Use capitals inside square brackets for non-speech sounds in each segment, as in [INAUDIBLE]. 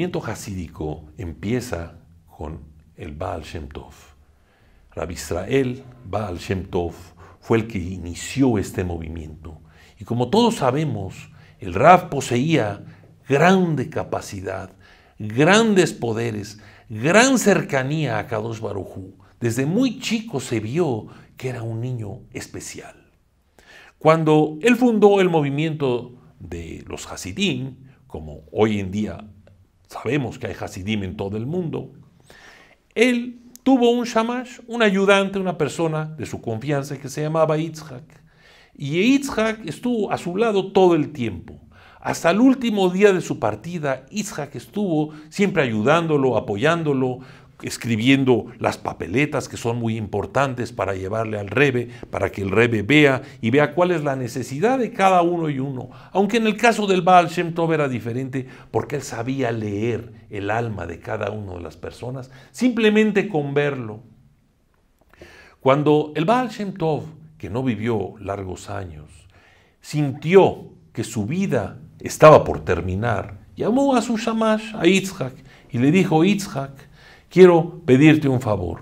movimiento hasídico empieza con el Baal Shem Tov. Rabbi Israel Baal Shem Tov fue el que inició este movimiento. Y como todos sabemos, el Rab poseía grande capacidad, grandes poderes, gran cercanía a Kadosh Barujú. Desde muy chico se vio que era un niño especial. Cuando él fundó el movimiento de los Hasidim, como hoy en día sabemos que hay Hasidim en todo el mundo, él tuvo un shamash, un ayudante, una persona de su confianza que se llamaba Yitzhak. Y Yitzhak estuvo a su lado todo el tiempo. Hasta el último día de su partida, Yitzhak estuvo siempre ayudándolo, apoyándolo, escribiendo las papeletas que son muy importantes para llevarle al rebe, para que el rebe vea y vea cuál es la necesidad de cada uno y uno. Aunque en el caso del Baal Shem Tov era diferente porque él sabía leer el alma de cada una de las personas simplemente con verlo. Cuando el Baal Shem Tov, que no vivió largos años, sintió que su vida estaba por terminar, llamó a su shamash, a Yitzhak, y le dijo, Yitzhak, quiero pedirte un favor.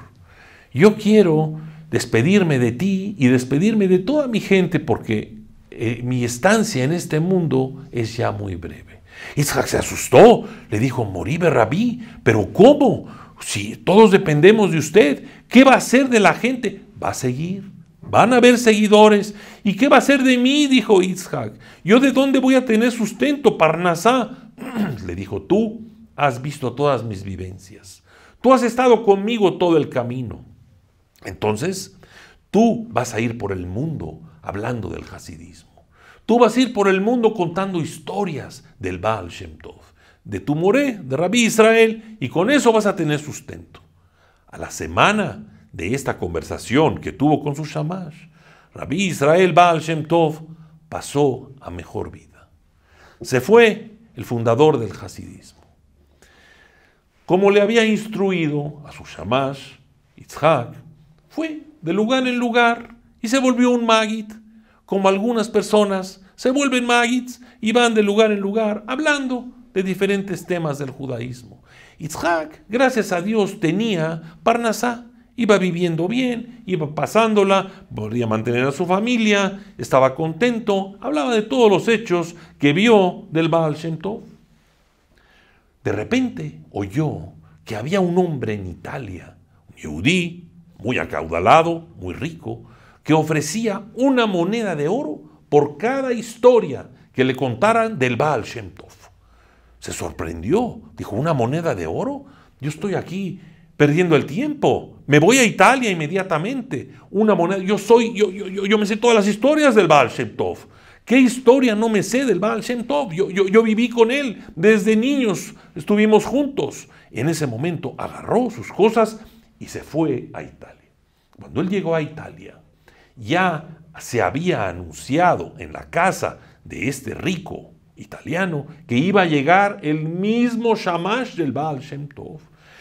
Yo quiero despedirme de ti y despedirme de toda mi gente porque eh, mi estancia en este mundo es ya muy breve. Isaac se asustó, le dijo, morí Rabí, pero ¿cómo? Si todos dependemos de usted, ¿qué va a hacer de la gente? Va a seguir, van a haber seguidores. ¿Y qué va a hacer de mí? dijo Isaac. ¿Yo de dónde voy a tener sustento, Parnasá? [CLEARS THROAT] le dijo, tú has visto todas mis vivencias. Tú has estado conmigo todo el camino. Entonces, tú vas a ir por el mundo hablando del hasidismo. Tú vas a ir por el mundo contando historias del Baal Shem Tov, de tu Moré, de Rabí Israel, y con eso vas a tener sustento. A la semana de esta conversación que tuvo con su shamash, Rabí Israel Baal Shem Tov pasó a mejor vida. Se fue el fundador del hasidismo como le había instruido a su shamash, Itzhak, fue de lugar en lugar y se volvió un magit, como algunas personas se vuelven magits y van de lugar en lugar hablando de diferentes temas del judaísmo. Itzhak, gracias a Dios, tenía Parnasá, iba viviendo bien, iba pasándola, podía mantener a su familia, estaba contento, hablaba de todos los hechos que vio del Baal Shem Tov. De repente oyó que había un hombre en Italia, un yudí, muy acaudalado, muy rico, que ofrecía una moneda de oro por cada historia que le contaran del Baal Shem Tov. Se sorprendió, dijo, ¿una moneda de oro? Yo estoy aquí perdiendo el tiempo, me voy a Italia inmediatamente, una moneda, yo soy, yo, yo me sé todas las historias del Baal Shem Tov. ¿Qué historia no me sé del Baal Shem Tov? Yo, yo viví con él, desde niños estuvimos juntos. En ese momento agarró sus cosas y se fue a Italia. Cuando él llegó a Italia, ya se había anunciado en la casa de este rico italiano que iba a llegar el mismo Shamash del Baal Shem Tov,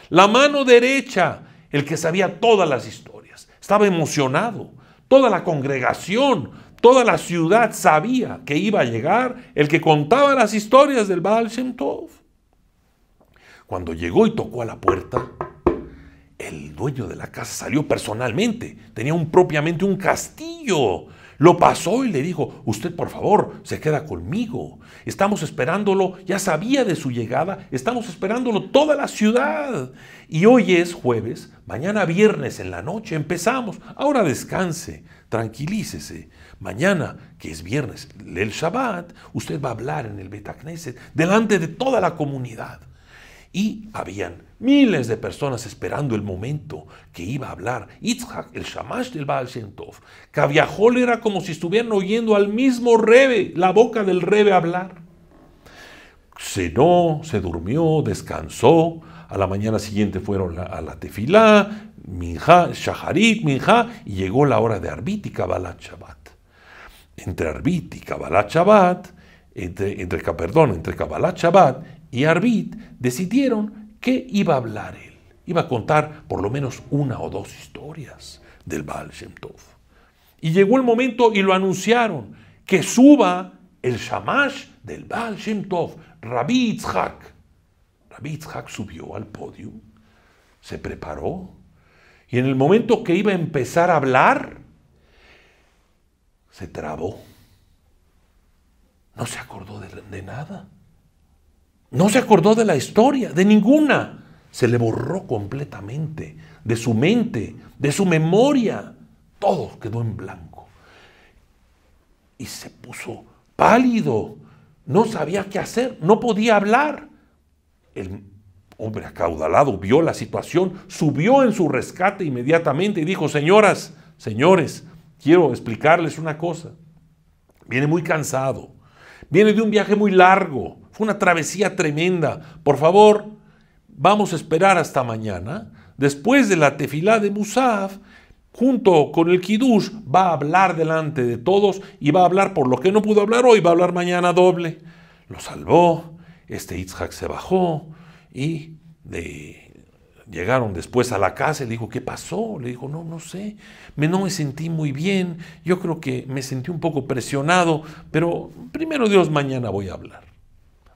la mano derecha, el que sabía todas las historias. Estaba emocionado. Toda la congregación Toda la ciudad sabía que iba a llegar el que contaba las historias del Baal Cuando llegó y tocó a la puerta, el dueño de la casa salió personalmente. Tenía un, propiamente un castillo lo pasó y le dijo, usted por favor, se queda conmigo. Estamos esperándolo, ya sabía de su llegada, estamos esperándolo toda la ciudad. Y hoy es jueves, mañana viernes en la noche empezamos. Ahora descanse, tranquilícese. Mañana, que es viernes, el Shabbat, usted va a hablar en el Betacneset delante de toda la comunidad. Y habían miles de personas esperando el momento que iba a hablar Itzhak, el Shamash del Baal Shem Tov. era como si estuvieran oyendo al mismo Rebe, la boca del Rebe hablar. Cenó, se durmió, descansó. A la mañana siguiente fueron a la tefilá, minja, shaharit, minja, y llegó la hora de Arbit y Kabbalat Shabbat. Entre Arbit y Kabbalat Shabbat, entre, entre, perdón, entre Kabbalat Shabbat y Arvid decidieron que iba a hablar él. Iba a contar por lo menos una o dos historias del Baal Shem Tov. Y llegó el momento y lo anunciaron, que suba el Shamash del Baal Shem Tov, Rabbi Yitzhak. Rabbi Yitzhak subió al podio, se preparó, y en el momento que iba a empezar a hablar, se trabó. No se acordó de nada. No se acordó de la historia, de ninguna. Se le borró completamente, de su mente, de su memoria. Todo quedó en blanco. Y se puso pálido. No sabía qué hacer, no podía hablar. El hombre acaudalado vio la situación, subió en su rescate inmediatamente y dijo, señoras, señores, quiero explicarles una cosa. Viene muy cansado, Viene de un viaje muy largo, fue una travesía tremenda. Por favor, vamos a esperar hasta mañana. Después de la tefilá de Musaf, junto con el Kidush, va a hablar delante de todos y va a hablar por lo que no pudo hablar hoy, va a hablar mañana doble. Lo salvó, este Itzhak se bajó y de Llegaron después a la casa y le dijo, ¿qué pasó? Le dijo, no, no sé, me, no me sentí muy bien, yo creo que me sentí un poco presionado, pero primero Dios, mañana voy a hablar.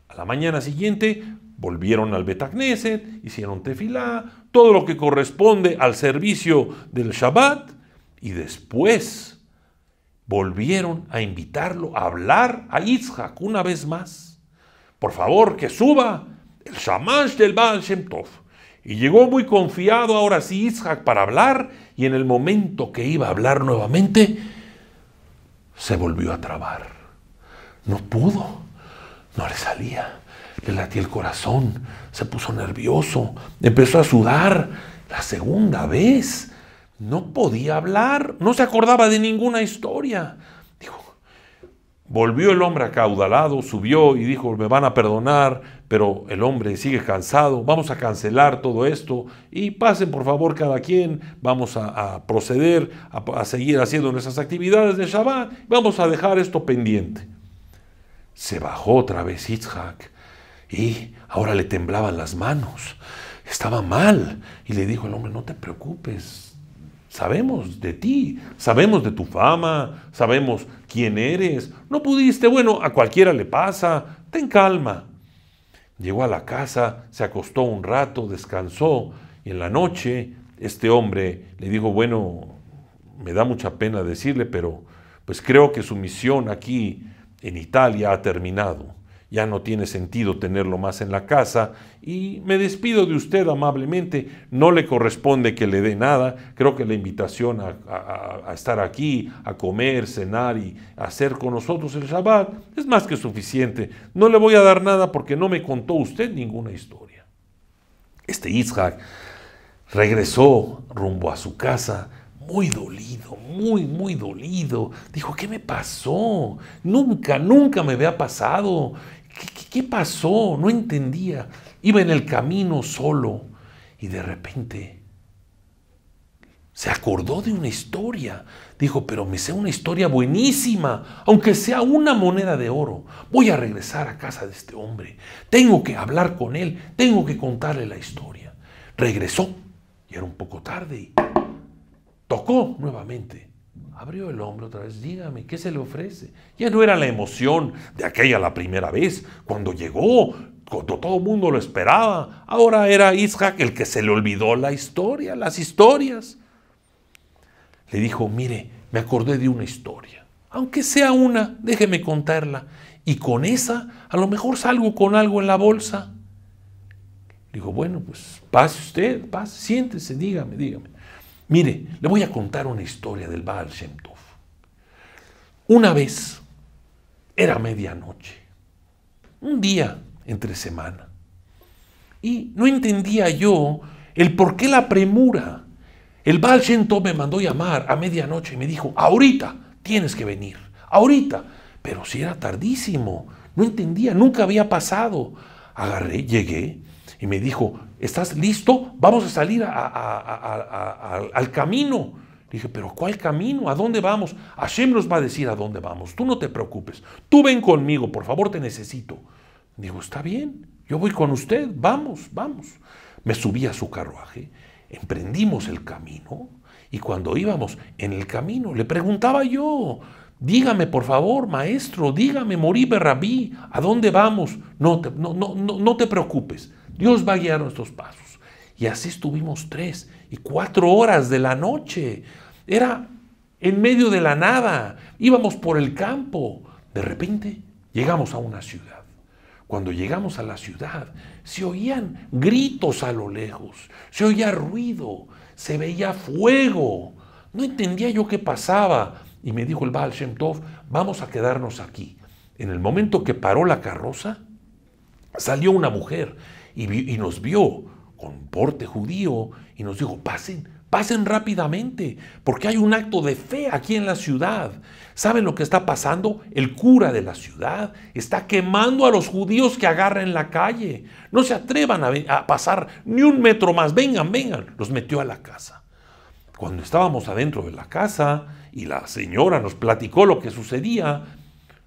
A la mañana siguiente volvieron al Betacneset, hicieron tefilá, todo lo que corresponde al servicio del Shabbat, y después volvieron a invitarlo a hablar a Yitzhak una vez más. Por favor, que suba el Shamash del Baal Shem Tov y llegó muy confiado ahora sí Isaac para hablar, y en el momento que iba a hablar nuevamente, se volvió a trabar. No pudo, no le salía, le latía el corazón, se puso nervioso, empezó a sudar. La segunda vez no podía hablar, no se acordaba de ninguna historia. Dijo, volvió el hombre acaudalado, subió y dijo, me van a perdonar, pero el hombre sigue cansado, vamos a cancelar todo esto y pasen por favor cada quien, vamos a, proceder a, seguir haciendo nuestras actividades de Shabbat, vamos a dejar esto pendiente. Se bajó otra vez Yitzhak y ahora le temblaban las manos, estaba mal y le dijo el hombre, no te preocupes. Sabemos de ti, sabemos de tu fama, sabemos quién eres. No pudiste, bueno, a cualquiera le pasa. Ten calma, Llegó a la casa, se acostó un rato, descansó y en la noche este hombre le dijo, bueno, me da mucha pena decirle, pero pues creo que su misión aquí en Italia ha terminado ya no tiene sentido tenerlo más en la casa y me despido de usted amablemente, no le corresponde que le dé nada, creo que la invitación a, estar aquí, a comer, cenar y hacer con nosotros el Shabbat es más que suficiente, no le voy a dar nada porque no me contó usted ninguna historia. Este Isaac regresó rumbo a su casa, muy dolido, muy, muy dolido. Dijo, ¿qué me pasó? Nunca, nunca me había pasado. ¿Qué, pasó? No entendía. Iba en el camino solo y de repente se acordó de una historia. Dijo, pero me sé una historia buenísima, aunque sea una moneda de oro. Voy a regresar a casa de este hombre. Tengo que hablar con él, tengo que contarle la historia. Regresó, y era un poco tarde, y tocó nuevamente. Abrió el hombro otra vez, dígame, ¿qué se le ofrece? Ya no era la emoción de aquella la primera vez, cuando llegó, cuando todo el mundo lo esperaba. Ahora era Isaac el que se le olvidó la historia, las historias. Le dijo, mire, me acordé de una historia. Aunque sea una, déjeme contarla. Y con esa, a lo mejor salgo con algo en la bolsa. Dijo, bueno, pues pase usted, pase, siéntese, dígame, dígame. Mire, le voy a contar una historia del Baal Shem Tov. Una vez, era medianoche, un día entre semana, y no entendía yo el por qué la premura. El Baal Shem Tov me mandó llamar a medianoche y me dijo, ahorita tienes que venir, ahorita. Pero si era tardísimo, no entendía, nunca había pasado. Agarré, llegué, y me dijo, ¿estás listo? Vamos a salir al camino. dije, pero ¿cuál camino? ¿A dónde vamos? Hashem nos va a decir a dónde vamos. Tú no te preocupes. Tú ven conmigo, por favor, te necesito. Digo, está bien, yo voy con usted, vamos, vamos. Me subí a su carruaje, emprendimos el camino y cuando íbamos en el camino le preguntaba yo, dígame por favor, maestro, dígame, Moribe Rabí, ¿a dónde vamos? no, no, no, no te preocupes. Dios va a guiar nuestros pasos. Y así estuvimos tres y cuatro horas de la noche. Era en medio de la nada. Íbamos por el campo. De repente llegamos a una ciudad. Cuando llegamos a la ciudad, se oían gritos a lo lejos, se oía ruido, se veía fuego. No entendía yo qué pasaba. Y me dijo el Baal Shem Tov, vamos a quedarnos aquí. En el momento que paró la carroza, salió una mujer y, nos vio con porte judío y nos dijo, pasen, pasen rápidamente, porque hay un acto de fe aquí en la ciudad. ¿Saben lo que está pasando? El cura de la ciudad está quemando a los judíos que agarra en la calle. No se atrevan a, pasar ni un metro más. Vengan, vengan. Los metió a la casa. Cuando estábamos adentro de la casa y la señora nos platicó lo que sucedía,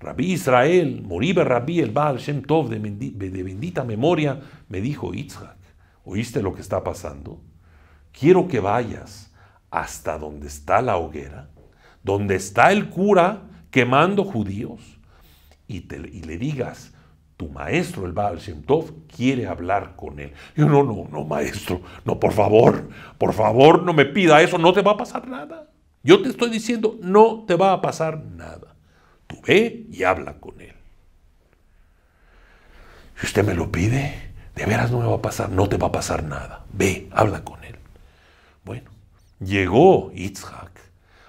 Rabí Israel, Moribe Rabí el Baal Shem Tov de, bendita memoria, me dijo Itzhak, ¿oíste lo que está pasando? Quiero que vayas hasta donde está la hoguera, donde está el cura quemando judíos, y, y le digas, tu maestro, el Baal Shem Tov, quiere hablar con él. yo, no, no, no, maestro, no, por favor, por favor, no me pida eso, no te va a pasar nada. Yo te estoy diciendo, no te va a pasar nada. Tú ve y habla con él. Si usted me lo pide, de veras no me va a pasar, no te va a pasar nada. Ve, habla con él. Bueno, llegó Itzhak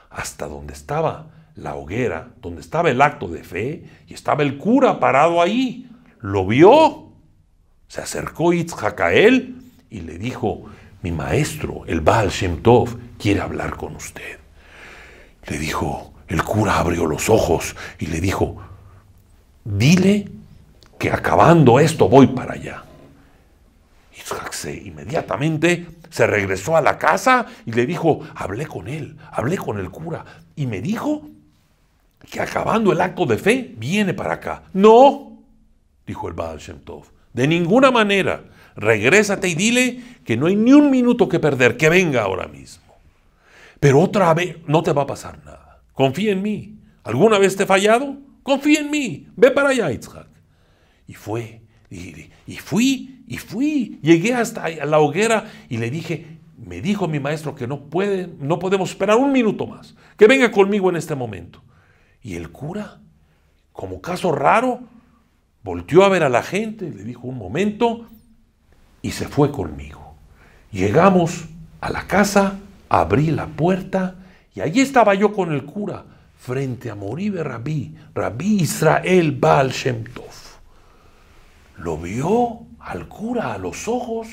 hasta donde estaba la hoguera, donde estaba el acto de fe, y estaba el cura parado ahí. Lo vio, se acercó Itzhak a él y le dijo, mi maestro, el Baal Shem Tov, quiere hablar con usted. Le dijo, el cura abrió los ojos y le dijo, dile que acabando esto voy para allá. Isaac inmediatamente se regresó a la casa y le dijo, hablé con él, hablé con el cura y me dijo que acabando el acto de fe viene para acá. No, dijo el Baal Shem Tov, de ninguna manera. Regrésate y dile que no hay ni un minuto que perder, que venga ahora mismo. Pero otra vez no te va a pasar nada. Confía en mí. ¿Alguna vez te he fallado? Confía en mí. Ve para allá, Isaac. Y fue y, fui, y fui, llegué hasta la hoguera y le dije, me dijo mi maestro que no, puede, no podemos esperar un minuto más, que venga conmigo en este momento. Y el cura, como caso raro, volteó a ver a la gente, le dijo un momento y se fue conmigo. Llegamos a la casa, abrí la puerta y allí estaba yo con el cura frente a Moribe Rabí, Rabí Israel Baal Shem lo vio al cura a los ojos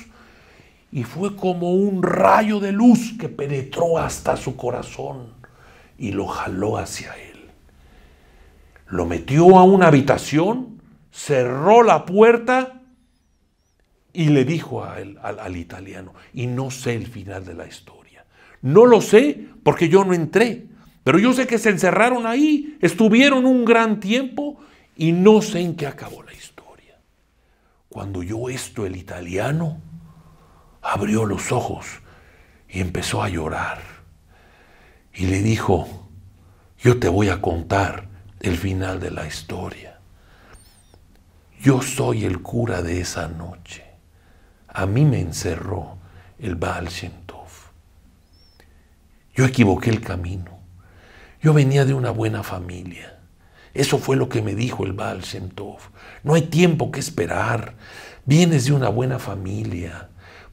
y fue como un rayo de luz que penetró hasta su corazón y lo jaló hacia él. Lo metió a una habitación, cerró la puerta y le dijo al, al italiano, y no sé el final de la historia. No lo sé porque yo no entré, pero yo sé que se encerraron ahí, estuvieron un gran tiempo y no sé en qué acabó la historia. Cuando oyó esto el italiano, abrió los ojos y empezó a llorar. Y le dijo, yo te voy a contar el final de la historia. Yo soy el cura de esa noche. A mí me encerró el Baal Shem Yo equivoqué el camino. Yo venía de una buena familia. Eso fue lo que me dijo el Baal Shem Tov. No hay tiempo que esperar. Vienes de una buena familia.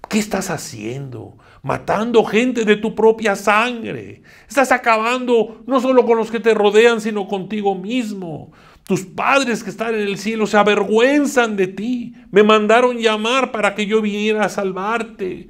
¿Qué estás haciendo? Matando gente de tu propia sangre. Estás acabando no solo con los que te rodean, sino contigo mismo. Tus padres que están en el cielo se avergüenzan de ti. Me mandaron llamar para que yo viniera a salvarte.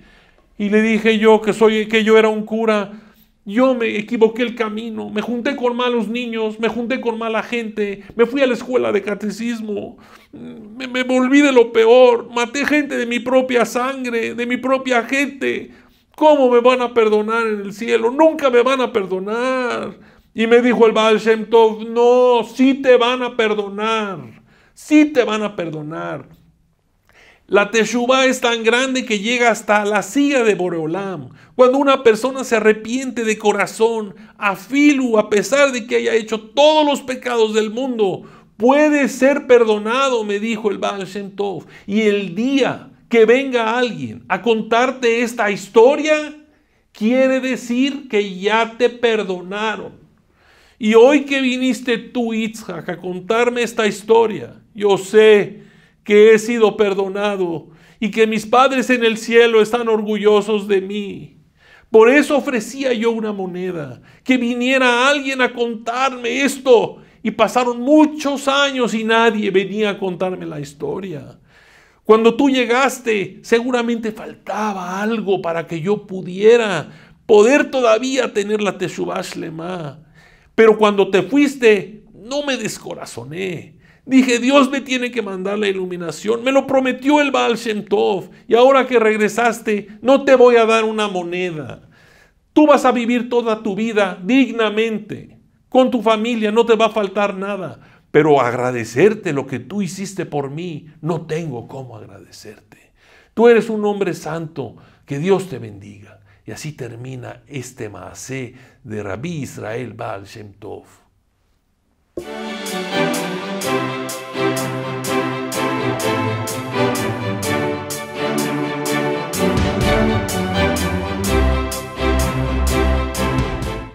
Y le dije yo que soy que yo era un cura. Yo me equivoqué el camino, me junté con malos niños, me junté con mala gente, me fui a la escuela de catecismo, me, volví de lo peor, maté gente de mi propia sangre, de mi propia gente. ¿Cómo me van a perdonar en el cielo? Nunca me van a perdonar. Y me dijo el Baal Shem Tov, no, sí te van a perdonar, sí te van a perdonar. La teshuva es tan grande que llega hasta la silla de Boreolam. Cuando una persona se arrepiente de corazón, a filu, a pesar de que haya hecho todos los pecados del mundo, puede ser perdonado, me dijo el Baal Shem Y el día que venga alguien a contarte esta historia, quiere decir que ya te perdonaron. Y hoy que viniste tú, Itzhak, a contarme esta historia, yo sé que he sido perdonado y que mis padres en el cielo están orgullosos de mí. Por eso ofrecía yo una moneda, que viniera alguien a contarme esto. Y pasaron muchos años y nadie venía a contarme la historia. Cuando tú llegaste, seguramente faltaba algo para que yo pudiera poder todavía tener la Teshuvah lema Pero cuando te fuiste, no me descorazoné. Dije, Dios me tiene que mandar la iluminación. Me lo prometió el Baal Shem Tov. Y ahora que regresaste, no te voy a dar una moneda. Tú vas a vivir toda tu vida dignamente. Con tu familia no te va a faltar nada. Pero agradecerte lo que tú hiciste por mí, no tengo cómo agradecerte. Tú eres un hombre santo. Que Dios te bendiga. Y así termina este maasé de Rabí Israel Baal Shem Tov.